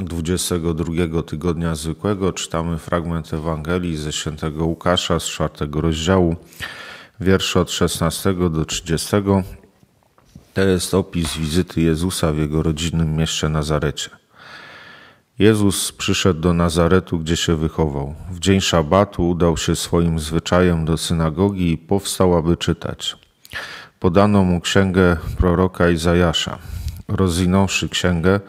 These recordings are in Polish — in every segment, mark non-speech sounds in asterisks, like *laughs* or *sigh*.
22 tygodnia zwykłego czytamy fragment Ewangelii ze świętego Łukasza z czwartego rozdziału, wiersze od 16 do 30. To jest opis wizyty Jezusa w jego rodzinnym mieście Nazarecie. Jezus przyszedł do Nazaretu, gdzie się wychował. W dzień szabatu udał się swoim zwyczajem do synagogi i powstał, aby czytać. Podano mu księgę proroka Izajasza. Rozwinąwszy księgę,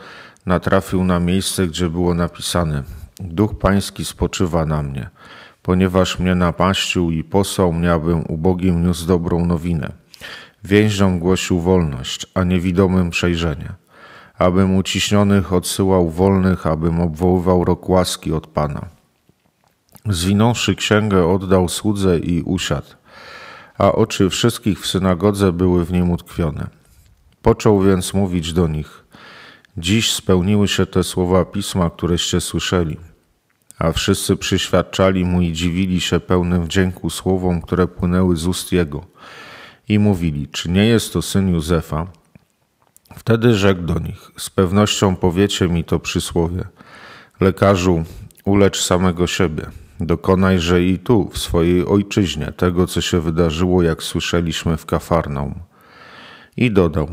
natrafił na miejsce, gdzie było napisane: Duch Pański spoczywa na mnie, ponieważ mnie napaścił i posłał mnie, abym ubogim niósł dobrą nowinę. Więźniom głosił wolność, a niewidomym przejrzenie. Abym uciśnionych odsyłał wolnych, abym obwoływał rok łaski od Pana. Zwinąwszy księgę, oddał słudze i usiadł, a oczy wszystkich w synagodze były w nim utkwione. Począł więc mówić do nich – Dziś spełniły się te słowa pisma, któreście słyszeli. A wszyscy przyświadczali mu i dziwili się pełnym wdzięku słowom, które płynęły z ust jego. I mówili: Czy nie jest to syn Józefa? Wtedy rzekł do nich: Z pewnością powiecie mi to przysłowie. Lekarzu, ulecz samego siebie. Dokonajże i tu, w swojej ojczyźnie, tego, co się wydarzyło, jak słyszeliśmy w Kafarnaum. I dodał: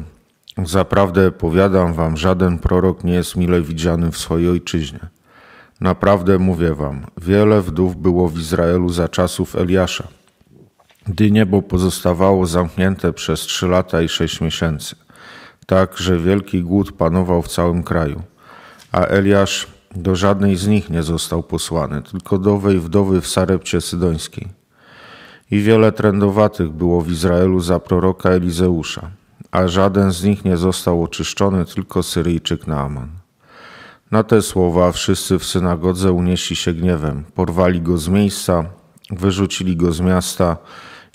Zaprawdę powiadam wam, żaden prorok nie jest mile widziany w swojej ojczyźnie. Naprawdę mówię wam, wiele wdów było w Izraelu za czasów Eliasza, gdy niebo pozostawało zamknięte przez trzy lata i sześć miesięcy, tak że wielki głód panował w całym kraju. A Eliasz do żadnej z nich nie został posłany, tylko do owej wdowy w Sarepcie Sydońskiej. I wiele trędowatych było w Izraelu za proroka Elizeusza a żaden z nich nie został oczyszczony, tylko Syryjczyk Naaman. Na te słowa wszyscy w synagodze unieśli się gniewem, porwali go z miejsca, wyrzucili go z miasta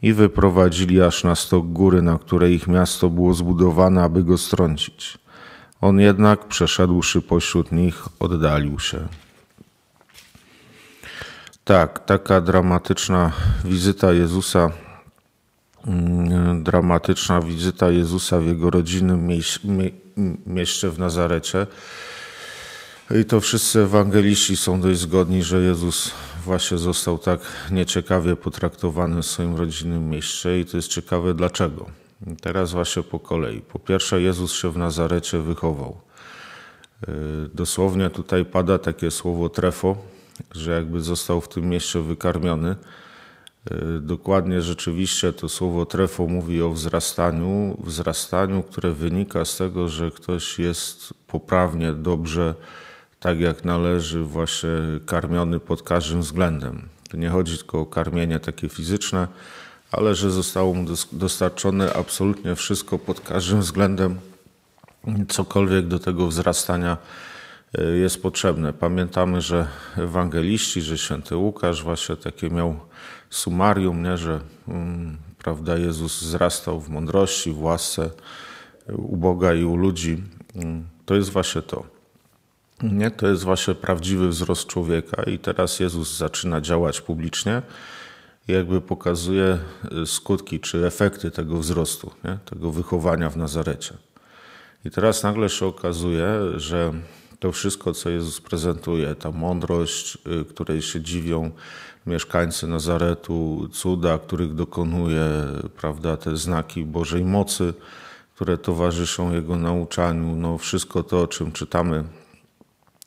i wyprowadzili aż na stok góry, na której ich miasto było zbudowane, aby go strącić. On jednak, przeszedłszy pośród nich, oddalił się. Tak, taka dramatyczna wizyta Jezusa Mm, dramatyczna wizyta Jezusa w jego rodzinnym mieście w Nazarecie. I to wszyscy ewangeliści są dość zgodni, że Jezus właśnie został tak nieciekawie potraktowany w swoim rodzinnym mieście i to jest ciekawe dlaczego. teraz właśnie po kolei. Po pierwsze Jezus się w Nazarecie wychował. Y, dosłownie tutaj pada takie słowo trefo, że jakby został w tym mieście wykarmiony. E, dokładnie rzeczywiście to słowo trefo mówi o wzrastaniu, wzrastaniu, które wynika z tego, że ktoś jest poprawnie, dobrze, tak jak należy, właśnie karmiony pod każdym względem. To nie chodzi tylko o karmienie takie fizyczne, ale że zostało mu dostarczone absolutnie wszystko pod każdym względem, cokolwiek do tego wzrastania e, jest potrzebne. Pamiętamy, że ewangeliści, że święty Łukasz właśnie takie miał sumarium, nie, że mm, prawda, Jezus zrastał w mądrości, w łasce u Boga i u ludzi. Mm, to jest właśnie to. Nie, to jest właśnie prawdziwy wzrost człowieka i teraz Jezus zaczyna działać publicznie i jakby pokazuje y, skutki czy efekty tego wzrostu, nie? tego wychowania w Nazarecie. I teraz nagle się okazuje, że to wszystko, co Jezus prezentuje, ta mądrość, y, której się dziwią mieszkańcy Nazaretu, cuda, których dokonuje, prawda, te znaki Bożej mocy, które towarzyszą Jego nauczaniu, no wszystko to, o czym czytamy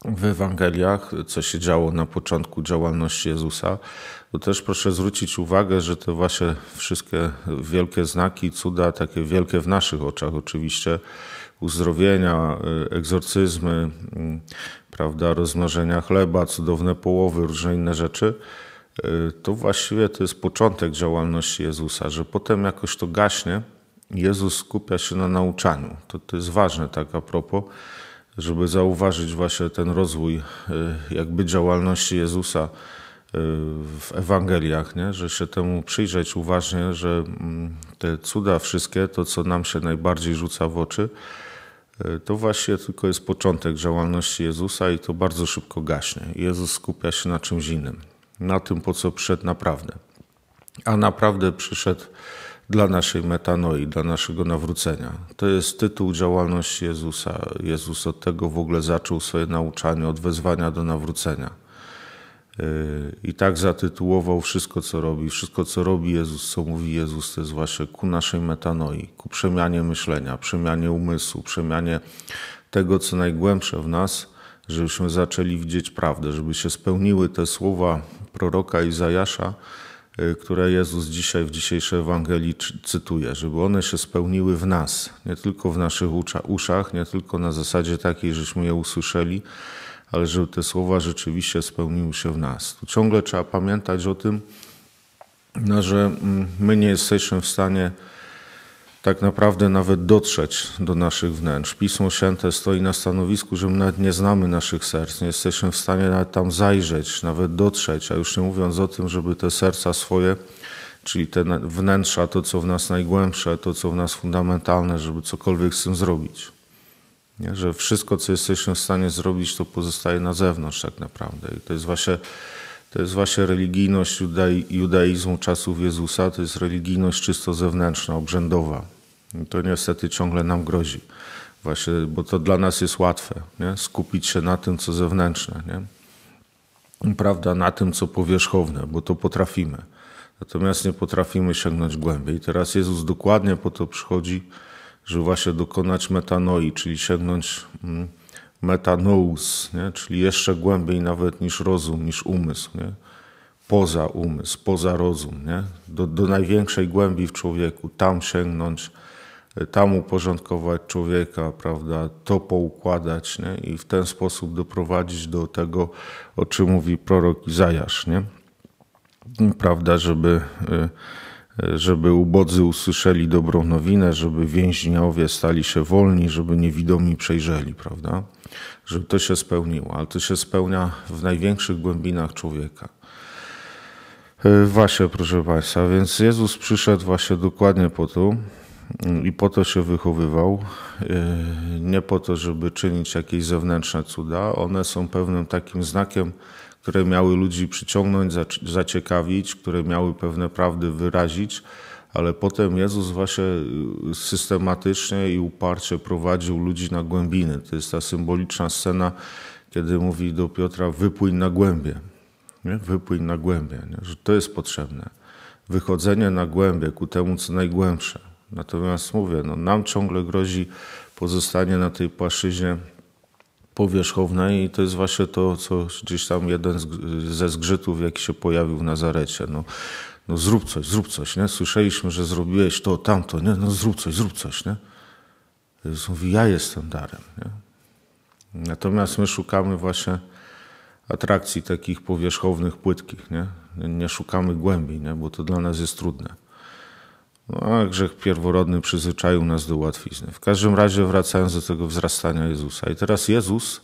w Ewangeliach, co się działo na początku działalności Jezusa, to też proszę zwrócić uwagę, że te właśnie wszystkie wielkie znaki, cuda, takie wielkie w naszych oczach oczywiście, uzdrowienia, y, egzorcyzmy, y, prawda, rozmnożenia chleba, cudowne połowy, różne inne rzeczy, y, to właściwie to jest początek działalności Jezusa, że potem jakoś to gaśnie. Jezus skupia się na nauczaniu. To, to jest ważne, tak a propos, żeby zauważyć właśnie ten rozwój jakby działalności Jezusa w Ewangeliach, nie? że się temu przyjrzeć uważnie, że mm, te cuda wszystkie, to co nam się najbardziej rzuca w oczy, E, to właśnie tylko jest początek działalności Jezusa i to bardzo szybko gaśnie. Jezus skupia się na czymś innym, na tym, po co przyszedł naprawdę. A naprawdę przyszedł dla naszej metanoi, dla naszego nawrócenia. To jest tytuł działalności Jezusa. Jezus od tego w ogóle zaczął swoje nauczanie, od wezwania do nawrócenia. I tak zatytułował wszystko, co robi. Wszystko, co robi Jezus, co mówi Jezus, to jest właśnie ku naszej metanoi, ku przemianie myślenia, przemianie umysłu, przemianie tego, co najgłębsze w nas, żebyśmy zaczęli widzieć prawdę, żeby się spełniły te słowa proroka Izajasza, y, które Jezus dzisiaj w dzisiejszej Ewangelii cytuje, żeby one się spełniły w nas, nie tylko w naszych uszach, nie tylko na zasadzie takiej, żeśmy je usłyszeli, ale żeby te słowa rzeczywiście spełniły się w nas. Tu ciągle trzeba pamiętać o tym, no, że mm, my nie jesteśmy w stanie tak naprawdę nawet dotrzeć do naszych wnętrz. Pismo Święte stoi na stanowisku, że my nawet nie znamy naszych serc, nie jesteśmy w stanie nawet tam zajrzeć, nawet dotrzeć, a już nie mówiąc o tym, żeby te serca swoje, czyli te wnętrza, to co w nas najgłębsze, to co w nas fundamentalne, żeby cokolwiek z tym zrobić. Nie? Że wszystko, co jesteśmy w stanie zrobić, to pozostaje na zewnątrz tak naprawdę. I to jest właśnie, to jest właśnie religijność judai, judaizmu czasów Jezusa, to jest religijność czysto zewnętrzna, obrzędowa. I to niestety ciągle nam grozi. Właśnie, bo to dla nas jest łatwe, nie? skupić się na tym, co zewnętrzne. Nie? prawda, na tym, co powierzchowne, bo to potrafimy. Natomiast nie potrafimy sięgnąć głębiej. Teraz Jezus dokładnie po to przychodzi, że właśnie dokonać metanoi, czyli sięgnąć mm, metanous, nie? czyli jeszcze głębiej nawet niż rozum, niż umysł, nie? poza umysł, poza rozum, nie? Do, do największej głębi w człowieku, tam sięgnąć, e, tam uporządkować człowieka, prawda, to poukładać nie? i w ten sposób doprowadzić do tego, o czym mówi prorok Izajasz, nie? prawda, żeby... E, żeby ubodzy usłyszeli dobrą nowinę, żeby więźniowie stali się wolni, żeby niewidomi przejrzeli, prawda? Żeby to się spełniło, ale to się spełnia w największych głębinach człowieka. E, właśnie, proszę Państwa, więc Jezus przyszedł właśnie dokładnie po to mm, i po to się wychowywał. E, nie po to, żeby czynić jakieś zewnętrzne cuda. One są pewnym takim znakiem które miały ludzi przyciągnąć, zaciekawić, które miały pewne prawdy wyrazić, ale potem Jezus właśnie y, systematycznie i uparcie prowadził ludzi na głębiny. To jest ta symboliczna scena, kiedy mówi do Piotra: wypłyń na głębie. Nie? Wypłyń na głębie, nie? że to jest potrzebne. Wychodzenie na głębie ku temu, co najgłębsze. Natomiast mówię, no, nam ciągle grozi pozostanie na tej płaszczyźnie powierzchownej i to jest właśnie to, co gdzieś tam jeden z, ze zgrzytów, jaki się pojawił w Nazarecie. No, no zrób coś, zrób coś, nie? Słyszeliśmy, że zrobiłeś to, tamto, nie? No zrób coś, zrób coś, nie? Jezus mówi, ja jestem darem, nie? Natomiast my szukamy właśnie atrakcji takich powierzchownych, płytkich, nie? Nie szukamy głębi, nie? Bo to dla nas jest trudne. No, a grzech pierworodny przyzwyczaił nas do łatwizny. W każdym razie wracając do tego wzrastania Jezusa. I teraz Jezus,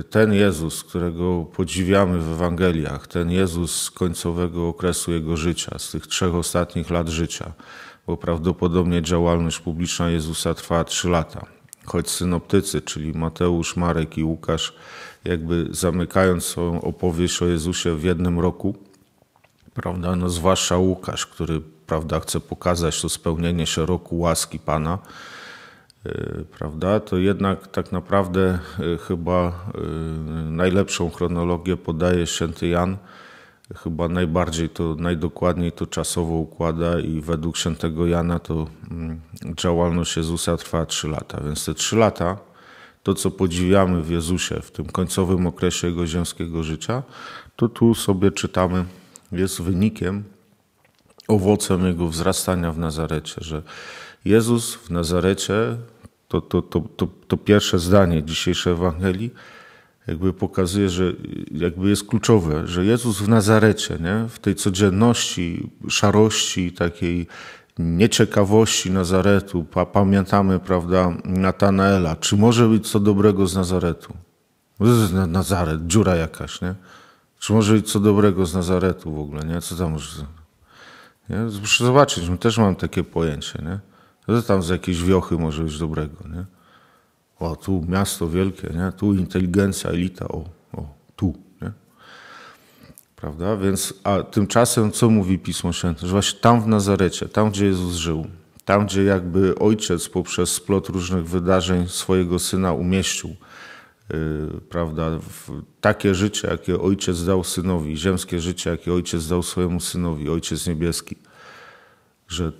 y, ten Jezus, którego podziwiamy w Ewangeliach, ten Jezus z końcowego okresu Jego życia, z tych trzech ostatnich lat życia, bo prawdopodobnie działalność publiczna Jezusa trwała trzy lata. Choć synoptycy, czyli Mateusz, Marek i Łukasz, jakby zamykając swoją opowieść o Jezusie w jednym roku, prawda, no zwłaszcza Łukasz, który prawda, chce pokazać to spełnienie szeroku łaski Pana, y, prawda, to jednak tak naprawdę y, chyba y, najlepszą chronologię podaje święty Jan, chyba najbardziej to, najdokładniej to czasowo układa i według świętego Jana to mm, działalność Jezusa trwa 3 lata, więc te 3 lata to, co podziwiamy w Jezusie w tym końcowym okresie jego ziemskiego życia, to tu sobie czytamy, jest wynikiem owocem Jego wzrastania w Nazarecie, że Jezus w Nazarecie, to, to, to, to, to pierwsze zdanie dzisiejszej Ewangelii, jakby pokazuje, że jakby jest kluczowe, że Jezus w Nazarecie, nie? w tej codzienności, szarości, takiej nieciekawości Nazaretu, pamiętamy, prawda, Natanaela, czy może być co dobrego z Nazaretu? No, Nazaret, dziura jakaś, nie? Czy może być co dobrego z Nazaretu w ogóle, nie? Co tam może... Nie? Muszę zobaczyć, no też mam takie pojęcie. Nie? tam z jakiejś wiochy może być dobrego? Nie? O, tu miasto wielkie, nie? tu inteligencja, elita, o, o tu. Nie? Prawda? Więc, a tymczasem co mówi Pismo Święte? Że właśnie tam w Nazarecie, tam gdzie Jezus żył, tam gdzie jakby ojciec poprzez splot różnych wydarzeń swojego syna umieścił, Y, prawda, takie życie, jakie ojciec dał synowi, ziemskie życie, jakie ojciec dał swojemu synowi, ojciec niebieski, że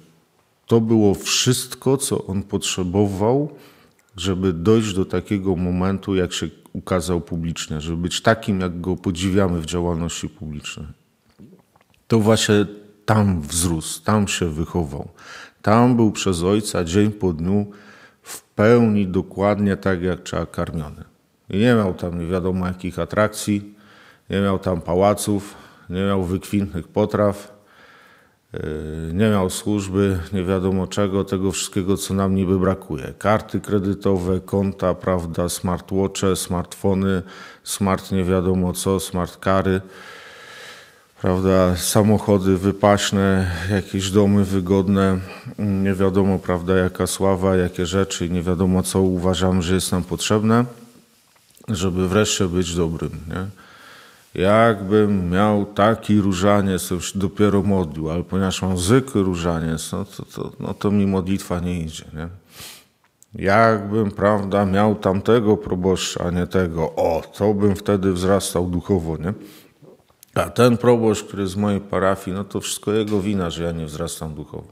to było wszystko, co on potrzebował, żeby dojść do takiego momentu, jak się ukazał publicznie, żeby być takim, jak go podziwiamy w działalności publicznej. To właśnie tam wzrósł, tam się wychował. Tam był przez ojca dzień po dniu w pełni dokładnie tak, jak trzeba karmiony. Nie miał tam nie wiadomo jakich atrakcji, nie miał tam pałaców, nie miał wykwintnych potraw, yy, nie miał służby, nie wiadomo czego, tego wszystkiego, co nam niby brakuje. Karty kredytowe, konta, prawda, smartwatche, smartfony, smart nie wiadomo co, smartkary, prawda, samochody wypaśne, jakieś domy wygodne, nie wiadomo, prawda, jaka sława, jakie rzeczy, nie wiadomo co uważam, że jest nam potrzebne żeby wreszcie być dobrym. Nie? Jakbym miał taki różaniec, to już dopiero modlił, ale ponieważ mam zwykły różaniec, no to, to, no to mi modlitwa nie idzie. Nie? Jakbym, prawda, miał tamtego proboszcza, a nie tego, o, to bym wtedy wzrastał duchowo, nie? A ten proboszcz, który z mojej parafii, no to wszystko jego wina, że ja nie wzrastam duchowo.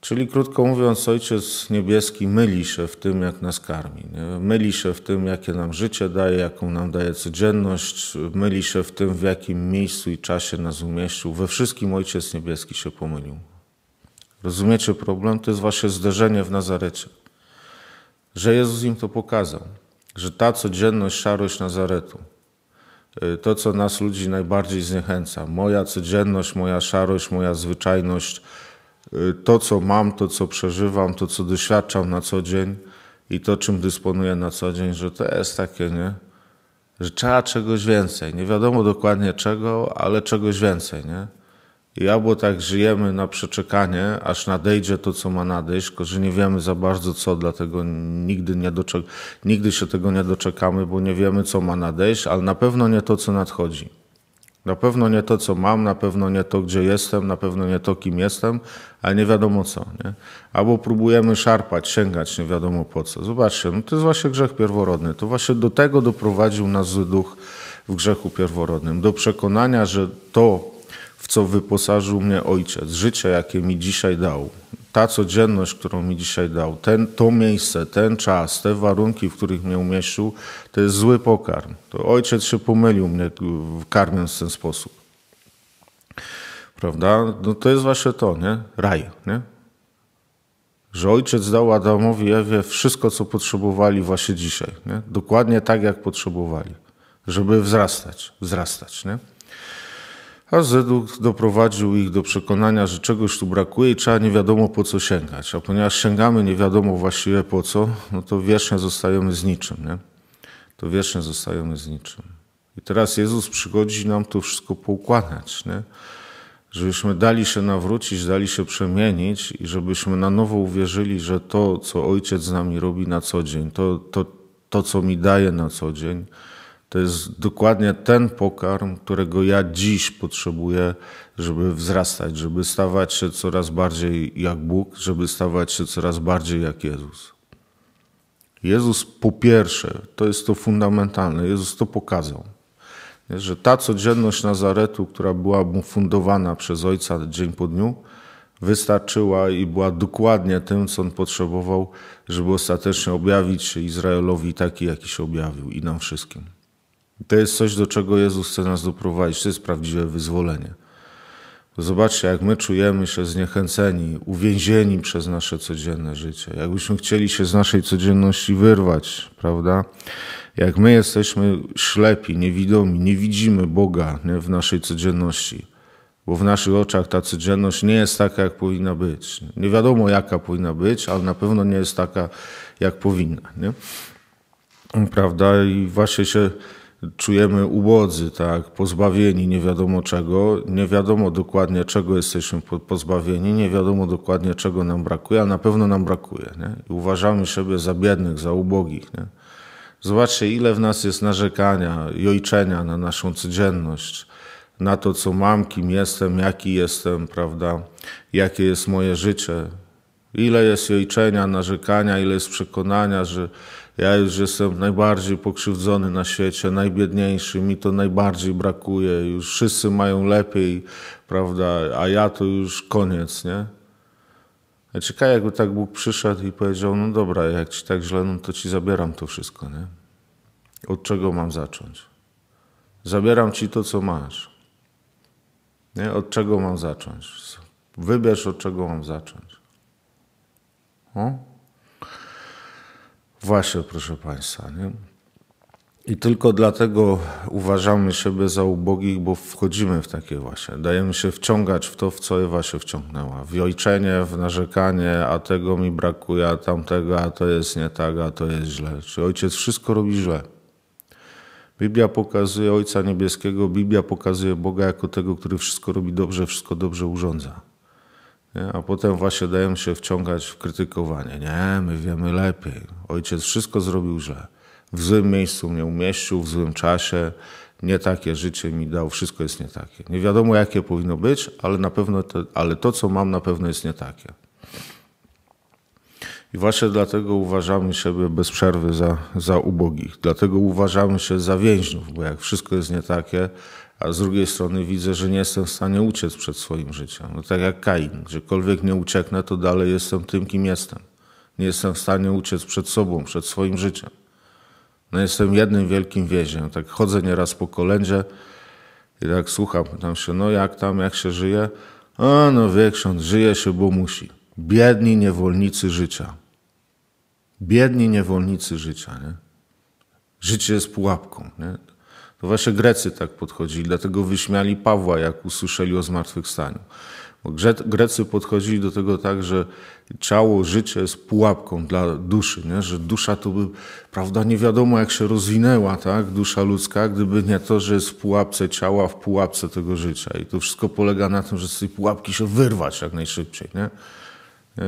Czyli krótko mówiąc, Ojciec Niebieski myli się w tym, jak nas karmi. Nie? Myli się w tym, jakie nam życie daje, jaką nam daje codzienność. Myli się w tym, w jakim miejscu i czasie nas umieścił. We wszystkim Ojciec Niebieski się pomylił. Rozumiecie problem? To jest wasze zderzenie w Nazarecie. Że Jezus im to pokazał. Że ta codzienność, szarość Nazaretu, y, to, co nas ludzi najbardziej zniechęca, moja codzienność, moja szarość, moja zwyczajność – Y, to, co mam, to, co przeżywam, to, co doświadczam na co dzień i to, czym dysponuję na co dzień, że to jest takie, nie? Że trzeba czegoś więcej. Nie wiadomo dokładnie czego, ale czegoś więcej, nie? I albo tak żyjemy na przeczekanie, aż nadejdzie to, co ma nadejść, tylko że nie wiemy za bardzo co, dlatego nigdy, nie nigdy się tego nie doczekamy, bo nie wiemy, co ma nadejść, ale na pewno nie to, co nadchodzi. Na pewno nie to, co mam, na pewno nie to, gdzie jestem, na pewno nie to, kim jestem, ale nie wiadomo co. Nie? Albo próbujemy szarpać, sięgać, nie wiadomo po co. Zobaczcie, no to jest właśnie grzech pierworodny. To właśnie do tego doprowadził nas duch w grzechu pierworodnym. Do przekonania, że to, w co wyposażył mnie ojciec, życie, jakie mi dzisiaj dał, ta codzienność, którą mi dzisiaj dał, ten, to miejsce, ten czas, te warunki, w których mnie umieścił, to jest zły pokarm. To ojciec się pomylił mnie karmiąc w ten sposób. Prawda? No to jest właśnie to, nie? Raj, nie? Że ojciec dał Adamowi Ewie wszystko, co potrzebowali właśnie dzisiaj. Nie? Dokładnie tak, jak potrzebowali, żeby wzrastać, wzrastać, nie? a Zeduk doprowadził ich do przekonania, że czegoś tu brakuje i trzeba nie wiadomo po co sięgać. A ponieważ sięgamy nie wiadomo właściwie po co, no to wiecznie zostajemy z niczym, nie? To wiecznie zostajemy z niczym. I teraz Jezus przychodzi nam to wszystko poukładać, nie? Żebyśmy dali się nawrócić, dali się przemienić i żebyśmy na nowo uwierzyli, że to, co Ojciec z nami robi na co dzień, to, to, to co mi daje na co dzień, to jest dokładnie ten pokarm, którego ja dziś potrzebuję, żeby wzrastać, żeby stawać się coraz bardziej jak Bóg, żeby stawać się coraz bardziej jak Jezus. Jezus po pierwsze, to jest to fundamentalne, Jezus to pokazał, że ta codzienność Nazaretu, która była mu fundowana przez Ojca dzień po dniu, wystarczyła i była dokładnie tym, co on potrzebował, żeby ostatecznie objawić się Izraelowi taki, jaki się objawił i nam wszystkim. To jest coś, do czego Jezus chce nas doprowadzić. To jest prawdziwe wyzwolenie. Zobaczcie, jak my czujemy się zniechęceni, uwięzieni przez nasze codzienne życie. Jakbyśmy chcieli się z naszej codzienności wyrwać, prawda? Jak my jesteśmy ślepi, niewidomi, nie widzimy Boga nie, w naszej codzienności, bo w naszych oczach ta codzienność nie jest taka, jak powinna być. Nie wiadomo, jaka powinna być, ale na pewno nie jest taka, jak powinna. Nie? Prawda? I właśnie się czujemy ubodzy, tak, pozbawieni nie wiadomo czego, nie wiadomo dokładnie czego jesteśmy pozbawieni, nie wiadomo dokładnie czego nam brakuje, a na pewno nam brakuje. Nie? I uważamy siebie za biednych, za ubogich. Nie? Zobaczcie, ile w nas jest narzekania, jojczenia na naszą codzienność, na to, co mam, kim jestem, jaki jestem, prawda, jakie jest moje życie. Ile jest jojczenia, narzekania, ile jest przekonania, że ja już jestem najbardziej pokrzywdzony na świecie, najbiedniejszy, mi to najbardziej brakuje, już wszyscy mają lepiej, prawda, a ja to już koniec, nie? A ciekawe, jakby tak Bóg przyszedł i powiedział, no dobra, jak ci tak źle, no to ci zabieram to wszystko, nie? Od czego mam zacząć? Zabieram ci to, co masz. Nie? Od czego mam zacząć? Wybierz, od czego mam zacząć. O? Właśnie, proszę Państwa. Nie? I tylko dlatego uważamy siebie za ubogich, bo wchodzimy w takie właśnie. Dajemy się wciągać w to, w co Ewa się wciągnęła. W jojczenie, w narzekanie, a tego mi brakuje, a tamtego, a to jest nie tak, a to jest źle. Czy ojciec wszystko robi źle? Biblia pokazuje Ojca Niebieskiego, Biblia pokazuje Boga jako tego, który wszystko robi dobrze, wszystko dobrze urządza a potem właśnie dają się wciągać w krytykowanie. Nie, my wiemy lepiej. Ojciec wszystko zrobił źle. W złym miejscu mnie umieścił, w złym czasie. Nie takie życie mi dał, wszystko jest nie takie. Nie wiadomo, jakie powinno być, ale, na pewno to, ale to, co mam, na pewno jest nie takie. I właśnie dlatego uważamy siebie bez przerwy za, za ubogich. Dlatego uważamy się za więźniów, bo jak wszystko jest nie takie, a z drugiej strony widzę, że nie jestem w stanie uciec przed swoim życiem. No tak jak Kain, gdziekolwiek nie ucieknę, to dalej jestem tym, kim jestem. Nie jestem w stanie uciec przed sobą, przed swoim życiem. No jestem jednym wielkim więźniem. Tak chodzę nieraz po kolędzie i tak słucham, pytam się, no jak tam, jak się żyje? A no wie ksiądz, żyje się, bo musi. Biedni niewolnicy życia. Biedni niewolnicy życia, nie? Życie jest pułapką, nie? To właśnie Grecy tak podchodzili, dlatego wyśmiali Pawła, jak usłyszeli o zmartwychwstaniu. Bo Grecy podchodzili do tego tak, że ciało, życie jest pułapką dla duszy, nie? że dusza to by, prawda, nie wiadomo jak się rozwinęła, tak? dusza ludzka, gdyby nie to, że jest w pułapce ciała, w pułapce tego życia. I to wszystko polega na tym, że z tej pułapki się wyrwać jak najszybciej. Nie?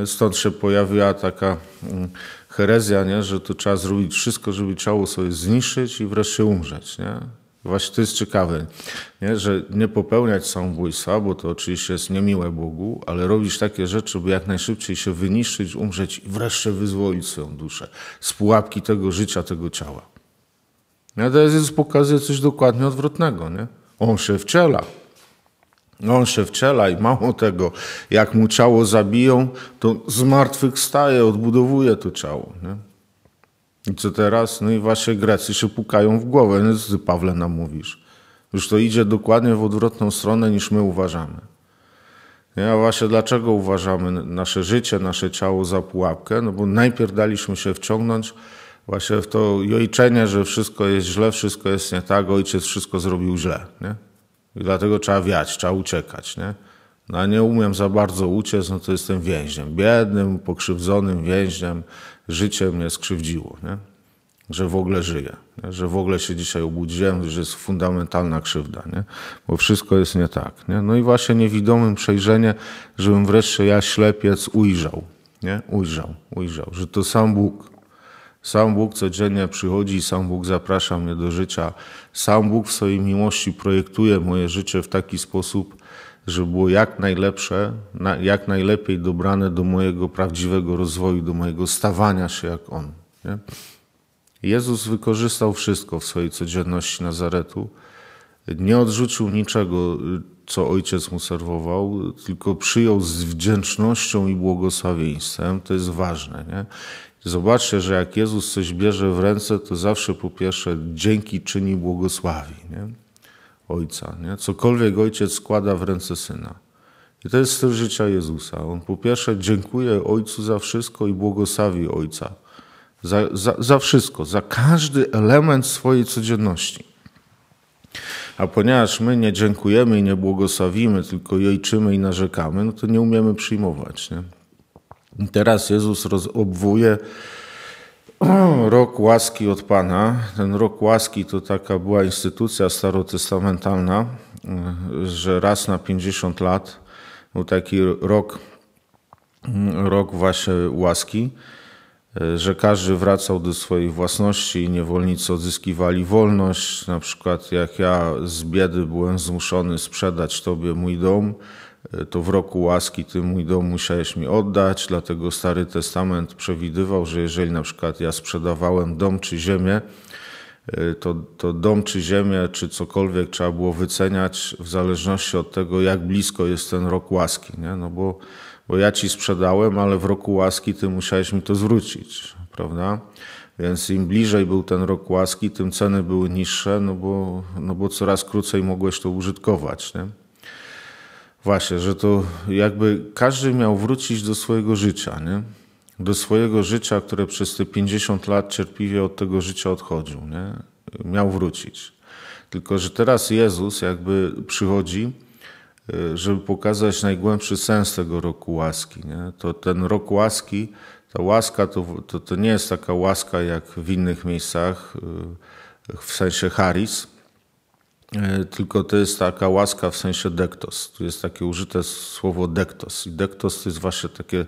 Stąd się pojawiła taka mm, herezja, nie? że to trzeba zrobić wszystko, żeby ciało sobie zniszczyć i wreszcie umrzeć. Nie? Właśnie to jest ciekawe, nie? że nie popełniać samobójstwa, bo to oczywiście jest niemiłe Bogu, ale robisz takie rzeczy, by jak najszybciej się wyniszczyć, umrzeć i wreszcie wyzwolić swoją duszę z pułapki tego życia, tego ciała. Ja teraz jest pokazuje coś dokładnie odwrotnego. Nie? On się wciela. On się wciela i mało tego, jak mu ciało zabiją, to zmartwychwstaje, odbudowuje to ciało. Nie? I co teraz? No i wasze Grecy się pukają w głowę. No co ty, Pawle, nam mówisz? Już to idzie dokładnie w odwrotną stronę niż my uważamy. Nie? A właśnie dlaczego uważamy nasze życie, nasze ciało za pułapkę? No bo najpierw daliśmy się wciągnąć właśnie w to jojczenie, że wszystko jest źle, wszystko jest nie tak, ojciec wszystko zrobił źle. Nie? I dlatego trzeba wiać, trzeba uciekać. Nie? No nie umiem za bardzo uciec, no to jestem więźniem, biednym, pokrzywdzonym więźniem, życie mnie skrzywdziło, nie? że w ogóle żyję, nie? że w ogóle się dzisiaj obudziłem, że jest fundamentalna krzywda, nie? bo wszystko jest nie tak. Nie? No i właśnie niewidomym przejrzenie, żebym wreszcie ja, ślepiec, ujrzał, nie? ujrzał, ujrzał, że to sam Bóg, sam Bóg codziennie przychodzi, sam Bóg zaprasza mnie do życia, sam Bóg w swojej miłości projektuje moje życie w taki sposób, żeby było jak najlepsze, jak najlepiej dobrane do mojego prawdziwego rozwoju, do mojego stawania się jak On. Nie? Jezus wykorzystał wszystko w swojej codzienności Nazaretu. Nie odrzucił niczego, co ojciec mu serwował, tylko przyjął z wdzięcznością i błogosławieństwem. To jest ważne. Nie? Zobaczcie, że jak Jezus coś bierze w ręce, to zawsze po pierwsze dzięki czyni błogosławi. Nie? ojca. Nie? Cokolwiek ojciec składa w ręce syna. I to jest styl życia Jezusa. On po pierwsze dziękuje ojcu za wszystko i błogosławi ojca. Za, za, za wszystko, za każdy element swojej codzienności. A ponieważ my nie dziękujemy i nie błogosławimy, tylko jejczymy i narzekamy, no to nie umiemy przyjmować. Nie? I teraz Jezus rozobwuje *clears throat* Rok łaski od Pana. Ten rok łaski to taka była instytucja starotestamentalna, y, że raz na 50 lat był taki rok, rok właśnie łaski, y, że każdy wracał do swojej własności, niewolnicy odzyskiwali wolność. Na przykład jak ja z biedy byłem zmuszony sprzedać Tobie mój dom, to w roku łaski Ty mój dom musiałeś mi oddać, dlatego Stary Testament przewidywał, że jeżeli na przykład ja sprzedawałem dom czy ziemię, y, to, to dom czy ziemię czy cokolwiek trzeba było wyceniać w zależności od tego, jak blisko jest ten rok łaski. Nie? No bo, bo ja Ci sprzedałem, ale w roku łaski Ty musiałeś mi to zwrócić, prawda? Więc im bliżej był ten rok łaski, tym ceny były niższe, no bo, no bo coraz krócej mogłeś to użytkować. Nie? Właśnie, że to jakby każdy miał wrócić do swojego życia, nie? Do swojego życia, które przez te 50 lat cierpliwie od tego życia odchodził, nie? Miał wrócić. Tylko, że teraz Jezus jakby przychodzi, e, żeby pokazać najgłębszy sens tego roku łaski, nie? To ten rok łaski, ta łaska to, to, to nie jest taka łaska jak w innych miejscach, e, w sensie haris. E, tylko to jest taka łaska w sensie dektos. Tu jest takie użyte słowo dektos. I dektos to jest właśnie takie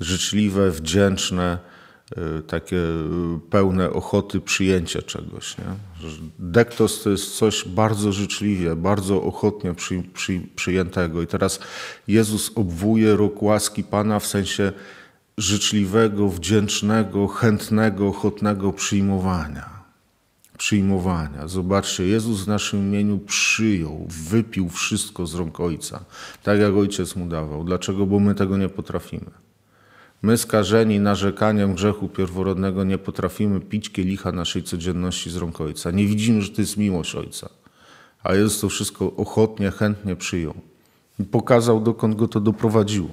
życzliwe, wdzięczne, e, takie e, pełne ochoty przyjęcia czegoś. Nie? Dektos to jest coś bardzo życzliwie, bardzo ochotnie przy, przy, przyjętego. I teraz Jezus obwuje róg łaski Pana w sensie życzliwego, wdzięcznego, chętnego, ochotnego przyjmowania przyjmowania. Zobaczcie, Jezus w naszym imieniu przyjął, wypił wszystko z rąk Ojca, tak jak Ojciec mu dawał. Dlaczego? Bo my tego nie potrafimy. My skażeni narzekaniem grzechu pierworodnego nie potrafimy pić kielicha naszej codzienności z rąk Ojca. Nie widzimy, że to jest miłość Ojca. A Jezus to wszystko ochotnie, chętnie przyjął. I pokazał, dokąd go to doprowadziło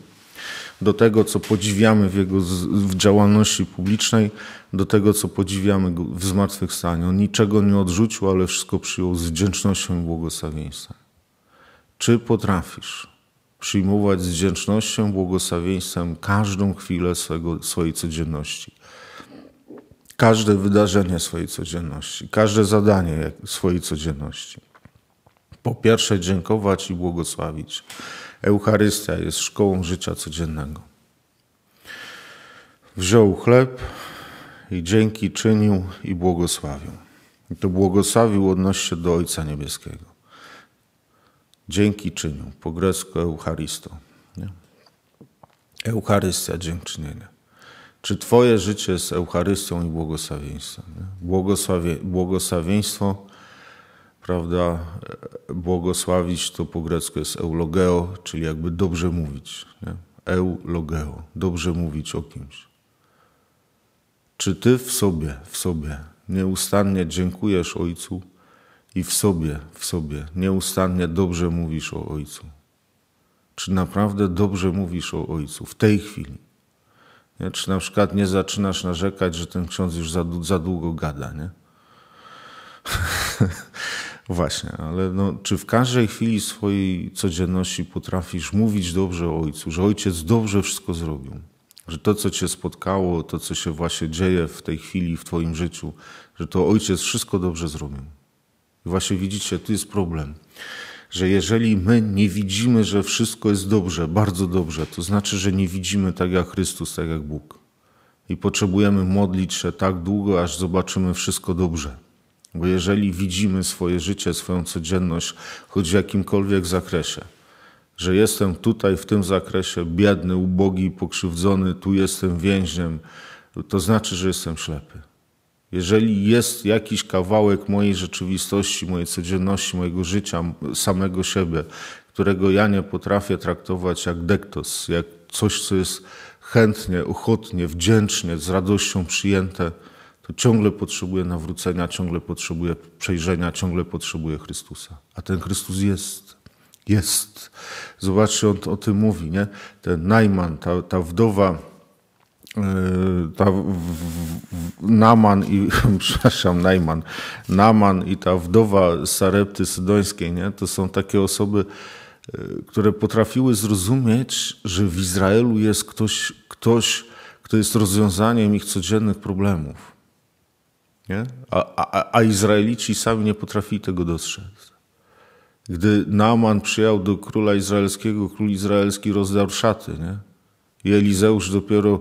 do tego, co podziwiamy w jego w działalności publicznej, do tego, co podziwiamy w zmartwychwstaniu. On niczego nie odrzucił, ale wszystko przyjął z wdzięcznością i błogosławieństwem. Czy potrafisz przyjmować z wdzięcznością, błogosławieństwem każdą chwilę swego, swojej codzienności? Każde wydarzenie swojej codzienności, każde zadanie swojej codzienności. Po pierwsze, dziękować i błogosławić. Eucharystia jest szkołą życia codziennego. Wziął chleb i dzięki czynił i błogosławił. I to błogosławił odnosi się do Ojca Niebieskiego. Dzięki czynił, po grecku Eucharisto. Nie? Eucharystia, dziękczynienie. Czy Twoje życie jest Eucharystią i błogosławieństwem? Błogosławie, błogosławieństwo, prawda, błogosławić to po grecku jest eulogeo, czyli jakby dobrze mówić. Nie? Eulogeo, dobrze mówić o kimś. Czy ty w sobie, w sobie nieustannie dziękujesz Ojcu i w sobie, w sobie nieustannie dobrze mówisz o Ojcu? Czy naprawdę dobrze mówisz o Ojcu w tej chwili? Nie? Czy na przykład nie zaczynasz narzekać, że ten ksiądz już za, za długo gada, nie? *laughs* Właśnie, ale no, czy w każdej chwili swojej codzienności potrafisz mówić dobrze o ojcu, że ojciec dobrze wszystko zrobił? Że to, co cię spotkało, to, co się właśnie dzieje w tej chwili w twoim życiu, że to ojciec wszystko dobrze zrobił. I właśnie widzicie, tu jest problem, że jeżeli my nie widzimy, że wszystko jest dobrze, bardzo dobrze, to znaczy, że nie widzimy tak jak Chrystus, tak jak Bóg. I potrzebujemy modlić się tak długo, aż zobaczymy wszystko dobrze. Bo jeżeli widzimy swoje życie, swoją codzienność choć w jakimkolwiek zakresie, że jestem tutaj w tym zakresie biedny, ubogi, pokrzywdzony, tu jestem więźniem, to znaczy, że jestem ślepy. Jeżeli jest jakiś kawałek mojej rzeczywistości, mojej codzienności, mojego życia, samego siebie, którego ja nie potrafię traktować jak dektos, jak coś, co jest chętnie, ochotnie, wdzięcznie, z radością przyjęte, ciągle potrzebuje nawrócenia, ciągle potrzebuje przejrzenia, ciągle potrzebuje Chrystusa. A ten Chrystus jest. Jest. Zobaczcie, on o tym mówi, nie? Ten Najman, ta, ta wdowa, e, ta w, w, Naman i, *laughs* przepraszam, Najman, Naman i ta wdowa Sarepty Sydońskiej, nie? To są takie osoby, e, które potrafiły zrozumieć, że w Izraelu jest ktoś, ktoś, kto jest rozwiązaniem ich codziennych problemów. Nie? A, a, a Izraelici sami nie potrafili tego dostrzec. Gdy Naaman przyjął do króla izraelskiego, król izraelski rozdarł szaty. Nie? I Elizeusz dopiero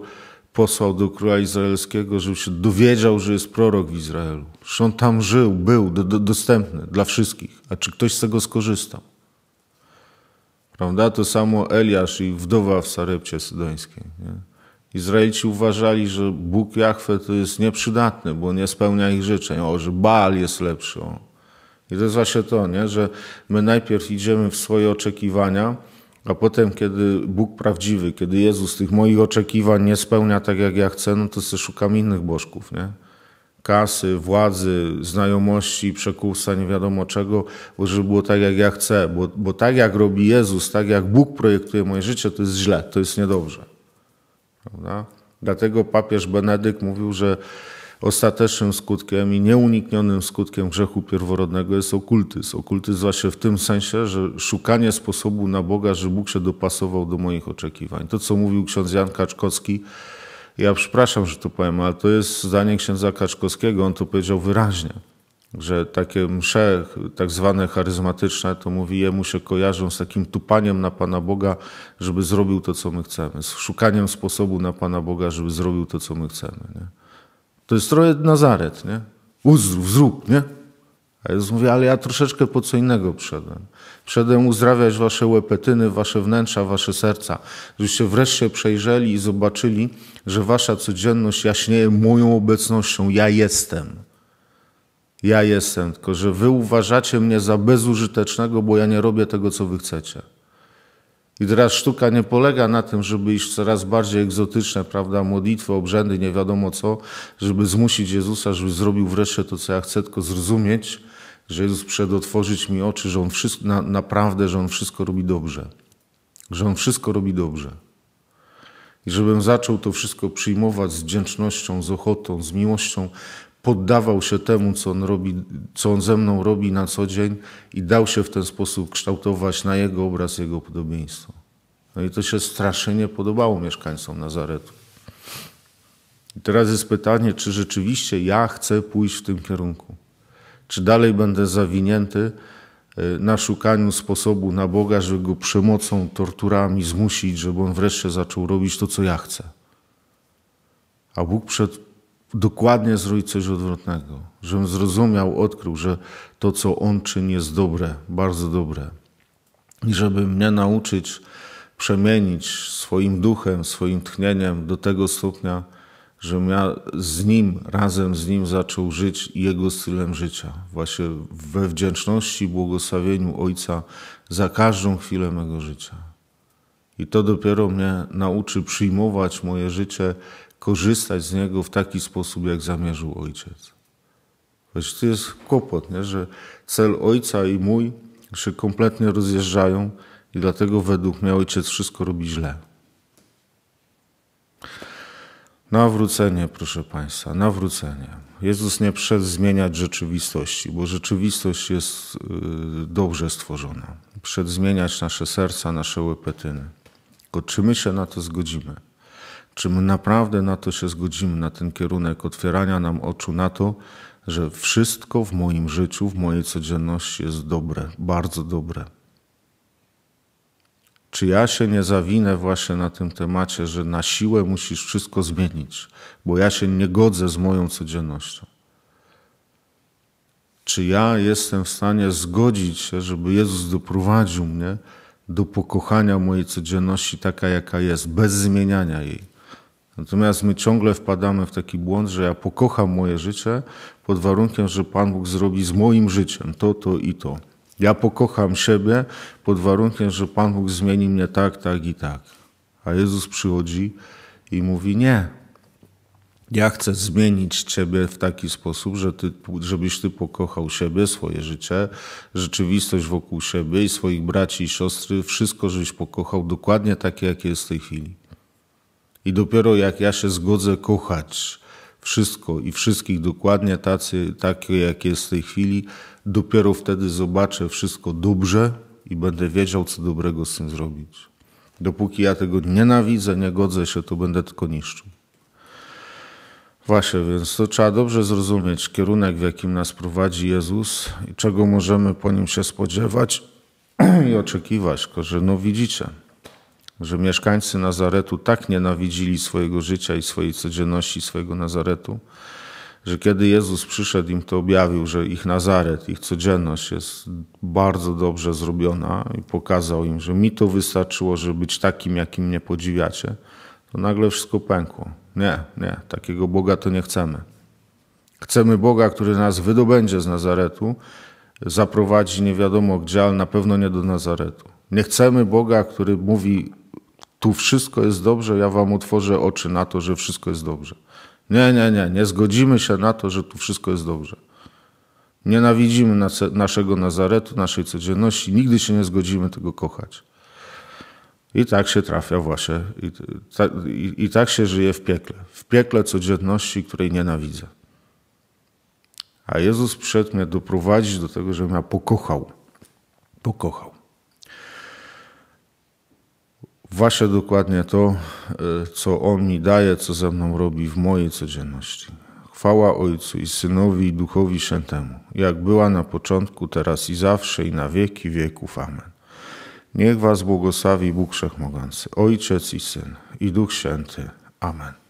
posłał do króla izraelskiego, żeby się dowiedział, że jest prorok w Izraelu. Że on tam żył, był do, do, dostępny dla wszystkich. A czy ktoś z tego skorzystał? Prawda? To samo Eliasz i wdowa w Sarepcie Sydońskiej. Nie? Izraelici uważali, że Bóg Jahwe to jest nieprzydatny, bo nie spełnia ich życzeń, o, że Baal jest lepszy. I to jest właśnie to, nie? że my najpierw idziemy w swoje oczekiwania, a potem, kiedy Bóg prawdziwy, kiedy Jezus tych moich oczekiwań nie spełnia tak, jak ja chcę, no to sobie szukam innych bożków, nie? Kasy, władzy, znajomości, przekusa, nie wiadomo czego, bo żeby było tak, jak ja chcę. Bo, bo tak, jak robi Jezus, tak jak Bóg projektuje moje życie, to jest źle, to jest niedobrze. Prawda? Dlatego papież Benedykt mówił, że ostatecznym skutkiem i nieuniknionym skutkiem grzechu pierworodnego jest okultyzm. Okultyzm właśnie w tym sensie, że szukanie sposobu na Boga, żeby Bóg się dopasował do moich oczekiwań. To, co mówił ksiądz Jan Kaczkowski, ja przepraszam, że to powiem, ale to jest zdanie księdza Kaczkowskiego, on to powiedział wyraźnie że takie msze tak zwane charyzmatyczne, to mówi, jemu się kojarzą z takim tupaniem na Pana Boga, żeby zrobił to, co my chcemy, z szukaniem sposobu na Pana Boga, żeby zrobił to, co my chcemy. Nie? To jest trochę Nazaret, nie? Uzdrów, zrób, nie? A Jezus mówi, ale ja troszeczkę po co innego przyszedłem. Przedem uzdrawiać wasze łepetyny, wasze wnętrza, wasze serca. Żebyście wreszcie przejrzeli i zobaczyli, że wasza codzienność jaśnieje moją obecnością. Ja jestem ja jestem, tylko że wy uważacie mnie za bezużytecznego, bo ja nie robię tego, co wy chcecie. I teraz sztuka nie polega na tym, żeby iść coraz bardziej egzotyczne, prawda, modlitwy, obrzędy, nie wiadomo co, żeby zmusić Jezusa, żeby zrobił wreszcie to, co ja chcę, tylko zrozumieć, że Jezus przed otworzyć mi oczy, że On wszystko, na, naprawdę, że On wszystko robi dobrze. Że On wszystko robi dobrze. I żebym zaczął to wszystko przyjmować z wdzięcznością, z ochotą, z miłością, poddawał się temu, co on, robi, co on ze mną robi na co dzień i dał się w ten sposób kształtować na jego obraz, jego podobieństwo. No i to się strasznie nie podobało mieszkańcom Nazaretu. I teraz jest pytanie, czy rzeczywiście ja chcę pójść w tym kierunku? Czy dalej będę zawinięty e, na szukaniu sposobu na Boga, żeby go przemocą, torturami zmusić, żeby on wreszcie zaczął robić to, co ja chcę? A Bóg przed dokładnie zrobić coś odwrotnego, żebym zrozumiał, odkrył, że to, co on czyni, jest dobre, bardzo dobre. I żeby mnie nauczyć przemienić swoim duchem, swoim tchnieniem do tego stopnia, żebym ja z nim, razem z nim zaczął żyć jego stylem życia. Właśnie we wdzięczności i błogosławieniu Ojca za każdą chwilę mego życia. I to dopiero mnie nauczy przyjmować moje życie korzystać z niego w taki sposób, jak zamierzył ojciec. Właśnie to jest kłopot, nie? że cel ojca i mój się kompletnie rozjeżdżają i dlatego według mnie ojciec wszystko robi źle. Nawrócenie, proszę Państwa, nawrócenie. Jezus nie przed zmieniać rzeczywistości, bo rzeczywistość jest y, dobrze stworzona. Przed zmieniać nasze serca, nasze łepetyny. Tylko czy my się na to zgodzimy? Czy my naprawdę na to się zgodzimy, na ten kierunek otwierania nam oczu na to, że wszystko w moim życiu, w mojej codzienności jest dobre, bardzo dobre? Czy ja się nie zawinę właśnie na tym temacie, że na siłę musisz wszystko zmienić, bo ja się nie godzę z moją codziennością? Czy ja jestem w stanie zgodzić się, żeby Jezus doprowadził mnie do pokochania mojej codzienności, taka jaka jest, bez zmieniania jej? Natomiast my ciągle wpadamy w taki błąd, że ja pokocham moje życie pod warunkiem, że Pan Bóg zrobi z moim życiem to, to i to. Ja pokocham siebie pod warunkiem, że Pan Bóg zmieni mnie tak, tak i tak. A Jezus przychodzi i mówi: Nie. Ja chcę zmienić Ciebie w taki sposób, że ty, żebyś Ty pokochał siebie, swoje życie, rzeczywistość wokół siebie i swoich braci i siostry, wszystko, żebyś pokochał dokładnie takie, jakie jest w tej chwili. I dopiero jak ja się zgodzę kochać wszystko i wszystkich dokładnie tacy, takie, jak jest w tej chwili, dopiero wtedy zobaczę wszystko dobrze i będę wiedział, co dobrego z tym zrobić. Dopóki ja tego nienawidzę, nie godzę się, to będę tylko niszczył. Właśnie, więc to trzeba dobrze zrozumieć kierunek, w jakim nas prowadzi Jezus i czego możemy po nim się spodziewać *clears throat* i oczekiwać, że no widzicie że mieszkańcy Nazaretu tak nienawidzili swojego życia i swojej codzienności, swojego Nazaretu, że kiedy Jezus przyszedł, im to objawił, że ich Nazaret, ich codzienność jest bardzo dobrze zrobiona i pokazał im, że mi to wystarczyło, żeby być takim, jakim mnie podziwiacie, to nagle wszystko pękło. Nie, nie, takiego Boga to nie chcemy. Chcemy Boga, który nas wydobędzie z Nazaretu, zaprowadzi nie wiadomo gdzie, ale na pewno nie do Nazaretu. Nie chcemy Boga, który mówi: tu wszystko jest dobrze, ja wam otworzę oczy na to, że wszystko jest dobrze. Nie, nie, nie, nie zgodzimy się na to, że tu wszystko jest dobrze. Nienawidzimy nas, naszego Nazaretu, naszej codzienności, nigdy się nie zgodzimy tego kochać. I tak się trafia właśnie, i, ta, i, i tak się żyje w piekle. W piekle codzienności, której nienawidzę. A Jezus przed mnie doprowadzić do tego, żebym ja pokochał. Pokochał właśnie dokładnie to, e, co On mi daje, co ze mną robi w mojej codzienności. Chwała Ojcu i Synowi i Duchowi Świętemu, jak była na początku, teraz i zawsze i na wieki wieków. Amen. Niech Was błogosławi Bóg Wszechmogący, Ojciec i Syn i Duch Święty. Amen.